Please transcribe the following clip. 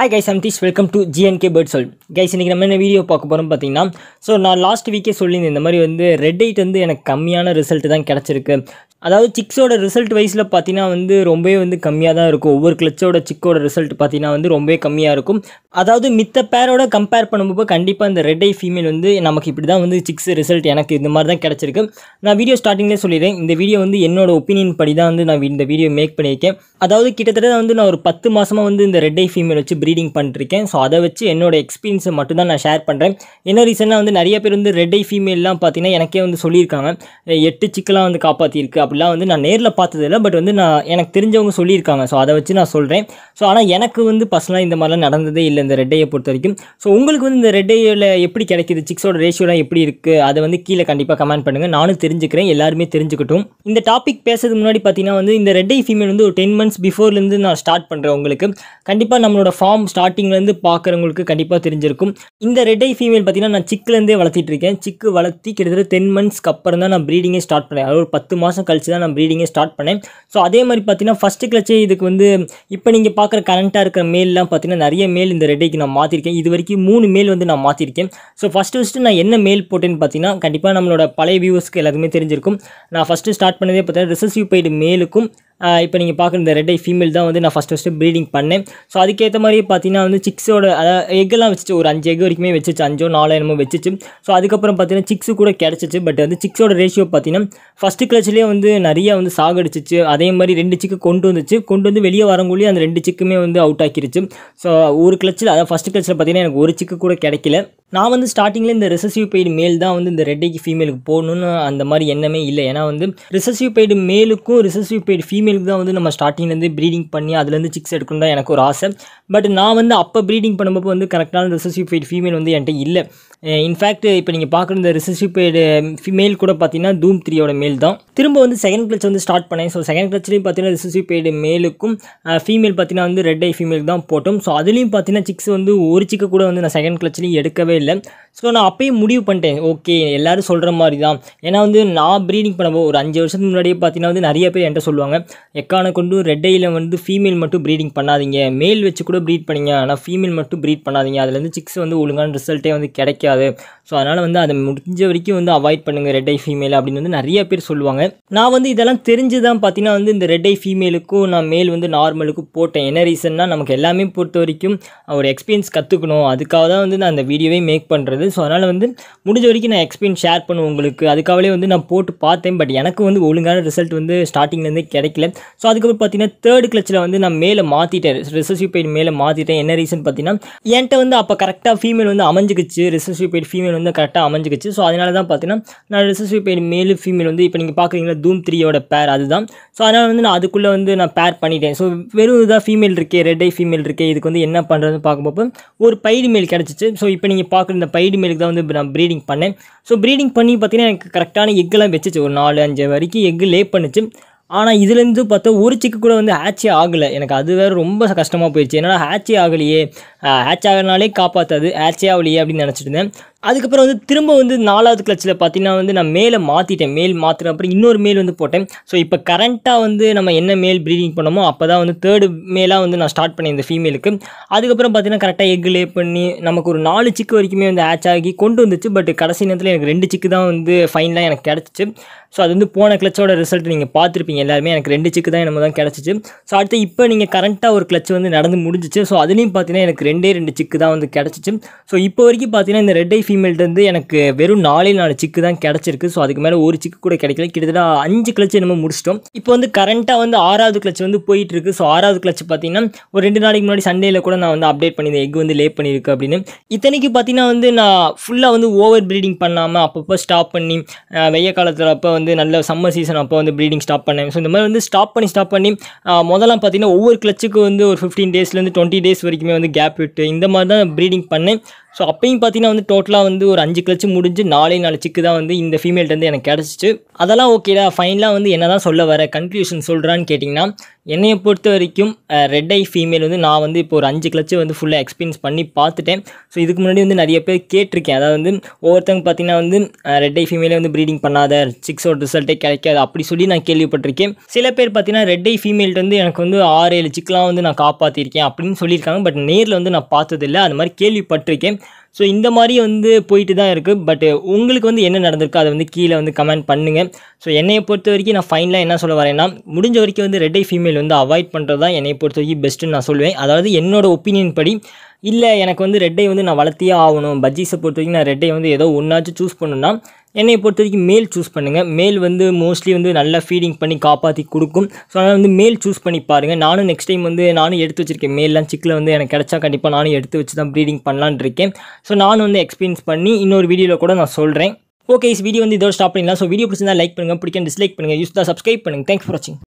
hi guys அம்டிஸ் welcome to GNK bird சொல் guys இன்றைக்கி நம்ம என்ன வீடியோ பார்க்க போகிறோம் பார்த்தீங்கன்னா ஸோ நான் லாஸ்ட் வீக்கே சொல்லியிருந்தேன் இந்த மாதிரி வந்து ரெட் ஐட் வந்து எனக்கு கம்மியான ரிசல்ட் தான் கிடச்சிருக்கு அதாவது சிக்ஸோட ரிசல்ட் வைஸில் பார்த்தீங்கன்னா வந்து ரொம்பவே வந்து கம்மியாக தான் இருக்கும் ஒவ்வொரு கிளச்சோட சிக்கோட ரிசல்ட் பார்த்தீங்கன்னா வந்து ரொம்பவே கம்மியாக இருக்கும் அதாவது மித்த பேரோட கம்பேர் பண்ணும்போது கண்டிப்பாக இந்த ரெட் ஐ ஃபீமேல் வந்து நமக்கு இப்படி தான் வந்து சிக்ஸ் ரிசல்ட் எனக்கு இந்த மாதிரி தான் கிடச்சிருக்கு நான் வீடியோ ஸ்டார்டிங்லேயே சொல்லிடுறேன் இந்த வீடியோ வந்து என்னோட ஒப்பீனியன் படி தான் வந்து நான் இந்த வீடியோ மேக் பண்ணியிருக்கேன் அதாவது கிட்டத்தட்ட வந்து நான் ஒரு பத்து மாதமாக வந்து இந்த ரெட் ஐ ஃபீமேல் வச்சு ப்ரீடிங் பண்ணிருக்கேன் ஸோ அதை வச்சு என்னோடய எக்ஸ்பீரியன்ஸை மட்டும் தான் நான் ஷேர் பண்ணுறேன் என்ன ரீசனாக வந்து நிறைய பேர் வந்து ரெட் ஐ ஃபீமேல்லாம் பார்த்தீங்கன்னா எனக்கே வந்து சொல்லியிருக்காங்க எட்டு சிக்கலாம் வந்து காப்பாற்றிருக்கு அப்படிலாம் வந்து நான் நேரில் பார்த்ததில்ல பட் வந்து நான் எனக்கு தெரிஞ்சவங்க சொல்லியிருக்காங்க ஸோ அதை வச்சு நான் சொல்கிறேன் ஸோ ஆனால் எனக்கு வந்து பர்சனலாக இந்த மாதிரிலாம் நடந்ததே இல்லை இந்த ரெட் ஐயை பொறுத்த வரைக்கும் ஸோ உங்களுக்கு வந்து இந்த ரெட் ஐயில் எப்படி கிடைக்கிது சிக்ஸோட ரேஷியோலாம் எப்படி இருக்குது அதை வந்து கீழே கண்டிப்பாக கமெண்ட் பண்ணுங்கள் நானும் தெரிஞ்சுக்கிறேன் எல்லாருமே தெரிஞ்சுக்கட்டும் இந்த டாபிக் பேசுறது முன்னாடி பார்த்தீங்கன்னா வந்து இந்த ரெட் ஐ ஃபீமேல் வந்து ஒரு டென் மந்த்ஸ் பிஃபோர்லேருந்து நான் ஸ்டார்ட் பண்ணுறேன் உங்களுக்கு கண்டிப்பாக நம்மளோட ஃபார்ம் ஃபார்ம் ஸ்டார்டிங்லேருந்து பார்க்குறவங்களுக்கு கண்டிப்பாக தெரிஞ்சிருக்கும் இந்த ரெட் ஐ ஃபீமேல் பார்த்தீங்கன்னா நான் சிக்கிலேருந்தே வளர்த்திட்டு இருக்கேன் சிக்கு வளர்த்தி கிட்டத்தட்ட டென் மந்த்ஸ்க்கு அப்புறம் தான் நான் ப்ரீடிங்கே ஸ்டார்ட் பண்ணேன் அது ஒரு பத்து மாதம் கழிச்சு தான் நான் ப்ரீடிங்கே ஸ்டார்ட் பண்ணேன் ஸோ அதே மாதிரி பார்த்தீங்கன்னா ஃபஸ்ட்டு கிளச்சே இதுக்கு வந்து இப்போ நீங்கள் பார்க்குற கரண்ட்டாக இருக்கிற மேலெலாம் பார்த்தீங்கன்னா நிறைய மேல் இந்த ரெட்டைக்கு நான் மாற்றிருக்கேன் இது வரைக்கும் மூணு மேல் வந்து நான் மாற்றிருக்கேன் ஸோ ஃபஸ்ட்டு ஃபஸ்ட்டு நான் என்ன மேல் போட்டேன்னு பார்த்தீங்கன்னா கண்டிப்பாக நம்மளோட பழைய வியூவர்ஸ்க்கு எல்லாத்துக்குமே தெரிஞ்சிருக்கும் நான் ஃபஸ்ட்டு ஸ்டார்ட் பண்ணதே பார்த்தீங்கன்னா ரிசர்சிவ் பெய்டு மேலுக்கும் இப்போ நீங்கள் பார்க்குற இந்த ரெட் ஐ ஃபீமேல் தான் வந்து நான் ஃபஸ்ட் ஃபஸ்ட்டு ப்ரீடிங் பண்ணேன் ஸோ அதுக்கேற்ற மாதிரி பார்த்தீங்கன்னா வந்து சிக்ஸோட அதாவது எக்கெல்லாம் வச்சு ஒரு அஞ்சு எக் வரைக்குமே வச்சுச்சு அஞ்சோ நாலோ என்னமோ வச்சுச்சு ஸோ அதுக்கப்புறம் பார்த்தீங்கன்னா சிக்ஸு கூட கிடச்சிச்சு பட் வந்து சிக்ஸோட ரேஷியோ பார்த்தீங்கன்னா ஃபஸ்ட்டு கிளச்சிலே வந்து நிறையா வந்து சாகடிச்சிச்சு அதே மாதிரி ரெண்டு சிக்கு கொண்டு வந்துச்சு கொண்டு வந்து வெளியே வரங்குள்ளேயே அந்த ரெண்டு சிக்குமே வந்து அவுட் ஆக்கிருச்சு ஸோ ஒரு கிளச்சில் அதாவது ஃபஸ்ட்டு கிளச்சில் பார்த்தீங்கன்னா எனக்கு ஒரு சிக்கு கூட கிடைக்கல நான் வந்து ஸ்டார்டிங்கில் இந்த ரிசசிவ் பெய்டு மேல் தான் வந்து இந்த ரெட்டைக்கு ஃபீமேலுக்கு போகணும்னு அந்த மாதிரி எண்ணமே இல்லை ஏன்னா வந்து ரிசசிவ் பெய்டு மேலுக்கும் ரிசசிவ் பெய்டு ஃபீமேலுக்கு தான் வந்து நம்ம ஸ்டார்டிங்லேருந்து ப்ரீடிங் பண்ணி அதுலேருந்து சிக்ஸ் எடுக்கணும் தான் எனக்கு ஒரு ஆசை பட் நான் வந்து அப்போ ப்ரீடிங் பண்ணும்போது வந்து கரெக்டான ரிசசிவ் பெய்டு ஃபீமேல் வந்து என்கிட்ட இல்லை இன்ஃபேக்ட் இப்போ நீங்கள் பார்க்குற இந்த ரிசர்ஷிப்பேடு மெயில் கூட பார்த்தீங்கன்னா தூம் த்ரீயோட மேல் தான் திரும்ப வந்து செகண்ட் கிளச் வந்து ஸ்டார்ட் பண்ணேன் ஸோ செகண்ட் கிளச்லேயும் பார்த்தீங்கன்னா ரிசர்ஷிப்பேடு மேலுக்கும் ஃபீமேல் பார்த்தீங்கன்னா வந்து ரெட் ஐ ஃபீமேல் தான் போட்டோம் ஸோ அதுலேயும் பார்த்தீங்கன்னா சிக்ஸ் வந்து ஒரு சிக்க கூட வந்து நான் செகண்ட் கிளச்லேயும் எடுக்கவே இல்லை ஸோ நான் அப்போயே முடிவு பண்ணிட்டேன் ஓகே எல்லோரும் சொல்கிற மாதிரி தான் ஏன்னா வந்து நான் ப்ரீடிங் பண்ணப்போ ஒரு அஞ்சு வருஷத்துக்கு முன்னாடியே பார்த்தீங்கன்னா வந்து நிறைய பேர் என்கிட்ட சொல்லுவாங்க எக்கான கொண்டு ரெட் ஐயில் வந்து ஃபீமேல் மட்டும் ப்ரீடிங் பண்ணாதீங்க மேல் வச்சு கூட ப்ரீட் பண்ணிங்க ஆனால் ஃபீமேல் மட்டும் ப்ரீட் பண்ணாதீங்க அதுலேருந்து சிக்ஸ் வந்து ஒழுங்கான ரிசல்ட்டே வந்து கிடைக்காது ஸோ அதனால் வந்து அதை முடிஞ்ச வரைக்கும் வந்து அவாய்ட் பண்ணுங்கள் ரெட் ஐ ஃபீமேல் அப்படின்னு வந்து நிறைய பேர் சொல்லுவாங்க நான் வந்து இதெல்லாம் தெரிஞ்சு தான் பார்த்தீங்கன்னா வந்து இந்த ரெட் ஐ ஃபீமேலுக்கும் நான் மேல் வந்து நார்மலுக்கும் போட்டேன் என்ன ரீசன்னால் நமக்கு எல்லாமே பொறுத்த வரைக்கும் ஒரு எக்ஸ்பீரியன்ஸ் கற்றுக்கணும் அதுக்காக தான் வந்து நான் அந்த வீடியோவே மேக் பண்ணுறது ஸோ அதனால் வந்து முடிஞ்ச வரைக்கும் நான் எக்ஸ்பீரியன்ஸ் ஷேர் பண்ணுவேன் உங்களுக்கு அதுக்காகவே வந்து நான் போட்டு பார்த்தேன் பட் எனக்கு வந்து ஒழுங்கான ரிசல்ட் வந்து ஸ்டார்டிங்லேருந்து கிடைக்கல ஸோ அதுக்கப்புறம் பார்த்தீங்கன்னா தேர்ட் கிளச்சில் வந்து நான் மேலே மாற்றிட்டேன் ரிசர்சிவ் பெய்ட் மேலே மாற்றிட்டேன் என்ன ரீசன் பார்த்தீங்கன்னா என்கிட்ட வந்து அப்போ கரெக்டாக ஃபீமேல் வந்து அமைஞ்சிக்கிச்சு ரிசர்சிவ் பெய்ட் ஃபீமேல் வந்து கரெக்டாக அமைஞ்சிக்கிச்சு ஸோ அதனால தான் பார்த்தீங்கன்னா நான் ரிசர்சிவ் பெய்ட் மேலும் ஃபீமேல் வந்து இப்போ நீங்கள் பார்க்குறீங்களா தூம் த்ரீயோட பேர் அதுதான் ஸோ அதனால் வந்து நான் அதுக்குள்ளே வந்து நான் பேர் பண்ணிட்டேன் ஸோ வெறும் இதாக ஃபீமேல் இருக்கே ரெட் ஐ ஃபீமேல் இருக்கே இதுக்கு வந்து என்ன பண்ணுறதுன்னு பார்க்கும்போது ஒரு பைடு மேல் கிடச்சிச்சு ஸோ இப்போ நீங்கள் பார்க்குற இந்த பைடு ஃபீமேலுக்கு தான் வந்து நான் ப்ரீடிங் பண்ணேன் ஸோ ப்ரீடிங் பண்ணி பார்த்தீங்கன்னா எனக்கு கரெக்டான எக்கெல்லாம் வச்சிச்சு ஒரு நாலு அஞ்சு வரைக்கும் எக்கு லே பண்ணுச்சு ஆனால் இதுலேருந்து பார்த்தா ஒரு சிக்கு கூட வந்து ஹேச்சே ஆகலை எனக்கு அது வேறு ரொம்ப கஷ்டமாக போயிடுச்சு என்னால் ஹேச்சே ஆகலையே ஹேச் ஆகிறனாலே காப்பாற்றாது ஹேச்சே ஆகலையே அப்படின்னு நினச்சிட்டு இருந்தேன் அதுக்கப்புறம் வந்து திரும்ப வந்து நாலாவது கிளச்சில் பார்த்தீங்கன்னா வந்து நான் மேலே மாற்றிட்டேன் மேல் மாற்றின அப்புறம் இன்னொரு மேல் வந்து போட்டேன் ஸோ இப்போ கரண்ட்டாக வந்து நம்ம என்ன மேல் ப்ரீடிங் பண்ணோமோ அப்போ தான் வந்து தேர்டு மேலாக வந்து நான் ஸ்டார்ட் பண்ணேன் இந்த ஃபீமேலுக்கு அதுக்கப்புறம் பார்த்தீங்கன்னா கரெக்டாக எக் லே பண்ணி நமக்கு ஒரு நாலு சிக்கு வரைக்குமே வந்து ஹேச் ஆகி கொண்டு வந்துச்சு பட் கடைசி நேரத்தில் எனக்கு ரெண்டு சிக்கு தான் வந்து ஃபைனலாக எனக்கு கிடச்சிச்சு ஸோ அது வந்து போன கிளச்சோட ரிசல்ட் நீங்கள் பார்த்துருப்பீங்க எல்லாருமே எனக்கு ரெண்டு சிக்கு தான் நம்ம தான் கிடச்சிச்சு ஸோ அடுத்து இப்போ நீங்கள் கரண்ட்டாக ஒரு கிளச் வந்து நடந்து முடிஞ்சிச்சு ஸோ அதுலேயும் பார்த்தீங்கன்னா எனக்கு ரெண்டே ரெண்டு சிக்கு தான் வந்து கிடச்சிச்சு ஸோ இப்போ வரைக்கும் பார்த்தீங்கன்னா இந்த ரெட்டை ஐ வந்து எனக்கு வெறும் நாலே நாலு சிக்கு தான் கிடச்சிருக்கு ஸோ அதுக்கு மேலே ஒரு சிக்கு கூட கிடைக்கல கிட்டத்தட்ட அஞ்சு கிளச்சு என்னமோ முடிச்சிட்டோம் இப்போ வந்து கரண்ட்டாக வந்து ஆறாவது கிளச்சு வந்து போயிட்டுருக்கு ஸோ ஆறாவது கிளச்சு பார்த்தீங்கன்னா ஒரு ரெண்டு நாளைக்கு முன்னாடி சண்டேயில் கூட நான் வந்து அப்டேட் பண்ணியிருந்தேன் எக் வந்து லே பண்ணியிருக்கு அப்படின்னு இத்தனைக்கு பார்த்தீங்கன்னா வந்து நான் ஃபுல்லாக வந்து ஓவர் ப்ரீடிங் பண்ணாமல் அப்பப்போ ஸ்டாப் பண்ணி வெய்ய காலத்தில் அப்போ வந்து நல்ல சம்மர் சீசன் அப்போ வந்து ப்ரீடிங் ஸ்டாப் பண்ணேன் ஸோ இந்த மாதிரி வந்து ஸ்டாப் பண்ணி ஸ்டாப் பண்ணி முதலாம் பார்த்தீங்கன்னா ஒவ்வொரு கிளச்சுக்கு வந்து ஒரு ஃபிஃப்டீன் டேஸ்லேருந்து டுவெண்ட்டி டேஸ் வரைக்குமே வந்து கேப் கேட்பிட்டு இந்த மாதிரி தான் ப்ரீடிங் பண்ணேன் ஸோ அப்பையும் பார்த்தீங்கன்னா வந்து டோட்டலாக வந்து ஒரு அஞ்சு கிளச்சி முடிஞ்சு நாலே நாலு சிக்கு தான் வந்து இந்த வந்து எனக்கு கிடச்சிச்சு அதெல்லாம் ஓகேடா ஃபைனலாக வந்து என்ன தான் சொல்ல வர கன்க்ளூஷன் சொல்கிறான்னு கேட்டிங்கன்னா என்னையை பொறுத்த வரைக்கும் ரெட் ஐ ஃபீமேல் வந்து நான் வந்து இப்போ ஒரு அஞ்சு கிளச்சி வந்து ஃபுல்லாக எக்ஸ்பீரியன்ஸ் பண்ணி பார்த்துட்டேன் ஸோ இதுக்கு முன்னாடி வந்து நிறைய பேர் கேட்டிருக்கேன் அதாவது வந்து ஒவ்வொருத்தவங்க பார்த்தீங்கன்னா வந்து ரெட் ஐ ஃபீமேலே வந்து ப்ரீடிங் பண்ணாத சிக்ஸோட ரிசல்ட்டே கிடைக்காது அப்படி சொல்லி நான் கேள்விப்பட்டிருக்கேன் சில பேர் பார்த்தீங்கன்னா ரெட் ஐ ஃபீமேல்ட்டு வந்து எனக்கு வந்து ஆறு ஏழு சிக்கெலாம் வந்து நான் காப்பாற்றிருக்கேன் அப்படின்னு சொல்லியிருக்காங்க பட் நேரில் வந்து வந்து நான் பார்த்ததில்லை அது மாதிரி கேள்விப்பட்டிருக்கேன் ஸோ இந்த மாதிரி வந்து போயிட்டு தான் இருக்குது பட் உங்களுக்கு வந்து என்ன நடந்திருக்கு அதை வந்து கீழே வந்து கமெண்ட் பண்ணுங்கள் ஸோ என்னையை பொறுத்த வரைக்கும் நான் ஃபைனலாக என்ன சொல்ல வரேன்னா முடிஞ்ச வரைக்கும் வந்து ரெட்டை ஃபீமேல் வந்து அவாய்ட் பண்ணுறது தான் என்னை பொறுத்த வரைக்கும் பெஸ்ட்டுன்னு நான் சொல்லுவேன் அதாவது என்னோடய ஒப்பீனியன் படி இல்லை எனக்கு வந்து ரெட்டை வந்து நான் வளர்த்தியே ஆகணும் பஜ்ஜிஸை பொறுத்த வரைக்கும் நான் ரெட்டை வந்து ஏதோ ஒன்றாச்சும் சூஸ் பண்ணணுன்னா என்னை பொறுத்த வரைக்கும் மேல் சூஸ் பண்ணுங்கள் மேல் வந்து மோஸ்ட்லி வந்து நல்லா ஃபீடிங் பண்ணி காப்பாற்றி கொடுக்கும் ஸோ அதனால் வந்து மேல் சூஸ் பண்ணி பாருங்கள் நானும் நெக்ஸ்ட் டைம் வந்து நானும் எடுத்து வச்சுருக்கேன் மேலாம் சிக்கில் வந்து எனக்கு கிடச்சா கண்டிப்பாக நானும் எடுத்து வச்சு தான் ப்ரீடிங் பண்ணலான் இருக்கேன் ஸோ நானும் வந்து எக்ஸ்பீரியன்ஸ் பண்ணி இன்னொரு வீடியோவில் கூட நான் சொல்கிறேன் ஓகே இஸ் வீடியோ வந்து இதோட ஸ்டாப் பண்ணிடலாம் ஸோ வீடியோ பிடிச்சிருந்தா லைக் பண்ணுங்கள் பிடிக்கும் டிஸ்லைக் பண்ணுங்கள் யூஸ் தான் சப்ஸ்கிரைப் பண்ணுங்கள் தேங்க்ஸ் ஃபார் வாட்சிங்